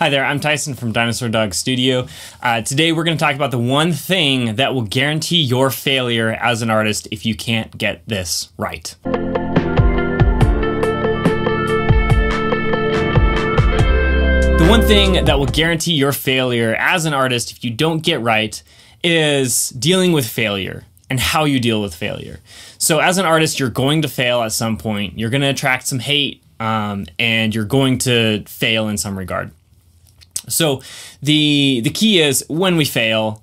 Hi there, I'm Tyson from Dinosaur Dog Studio. Uh, today we're going to talk about the one thing that will guarantee your failure as an artist if you can't get this right. The one thing that will guarantee your failure as an artist if you don't get right is dealing with failure and how you deal with failure. So, as an artist, you're going to fail at some point. You're going to attract some hate, um, and you're going to fail in some regard. So the the key is when we fail,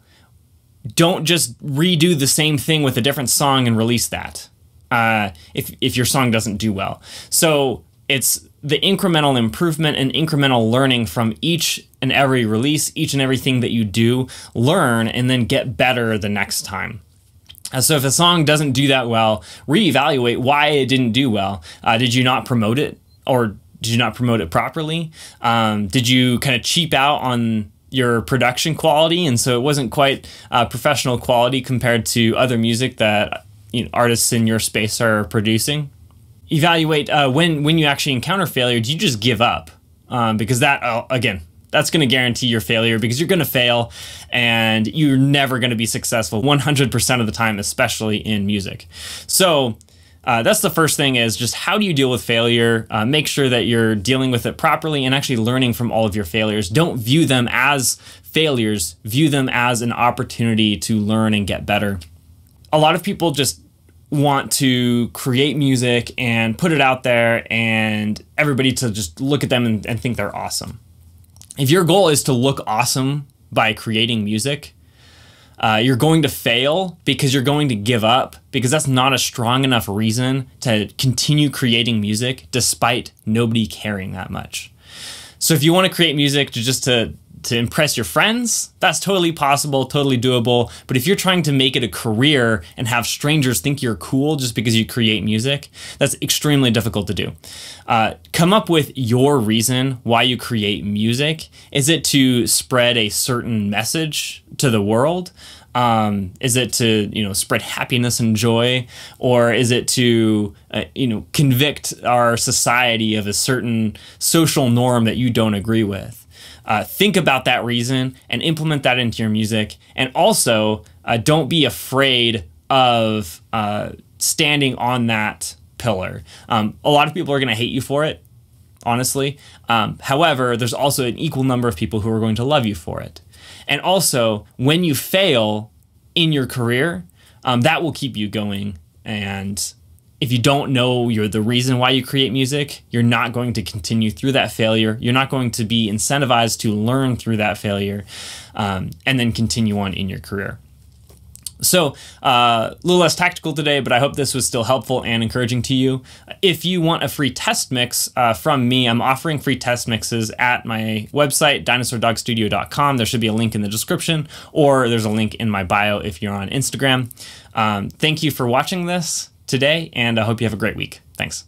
don't just redo the same thing with a different song and release that. Uh, if if your song doesn't do well, so it's the incremental improvement and incremental learning from each and every release, each and everything that you do, learn and then get better the next time. Uh, so if a song doesn't do that well, reevaluate why it didn't do well. Uh, did you not promote it, or did you not promote it properly? Um, did you kind of cheap out on your production quality, and so it wasn't quite uh, professional quality compared to other music that you know, artists in your space are producing? Evaluate uh, when when you actually encounter failure. Do you just give up? Um, because that uh, again that's going to guarantee your failure because you're going to fail and you're never going to be successful 100% of the time, especially in music. So uh, that's the first thing is just how do you deal with failure uh, make sure that you're dealing with it properly and actually learning from all of your failures don't view them as failures view them as an opportunity to learn and get better a lot of people just want to create music and put it out there and everybody to just look at them and, and think they're awesome if your goal is to look awesome by creating music uh, you're going to fail because you're going to give up because that's not a strong enough reason to continue creating music despite nobody caring that much. So if you want to create music to just to to impress your friends, that's totally possible, totally doable. But if you're trying to make it a career and have strangers think you're cool just because you create music, that's extremely difficult to do. Uh, come up with your reason why you create music. Is it to spread a certain message to the world? Um, is it to you know spread happiness and joy, or is it to uh, you know convict our society of a certain social norm that you don't agree with? uh, think about that reason and implement that into your music. And also, uh, don't be afraid of uh, standing on that pillar. Um, a lot of people are going to hate you for it, honestly. Um, however, there's also an equal number of people who are going to love you for it. And also, when you fail in your career, um, that will keep you going and if you don't know you're the reason why you create music, you're not going to continue through that failure. You're not going to be incentivized to learn through that failure um, and then continue on in your career. So, uh, a little less tactical today, but I hope this was still helpful and encouraging to you. If you want a free test mix uh, from me, I'm offering free test mixes at my website, dinosaurdogstudio.com. There should be a link in the description, or there's a link in my bio if you're on Instagram. Um, thank you for watching this today, and I hope you have a great week. Thanks.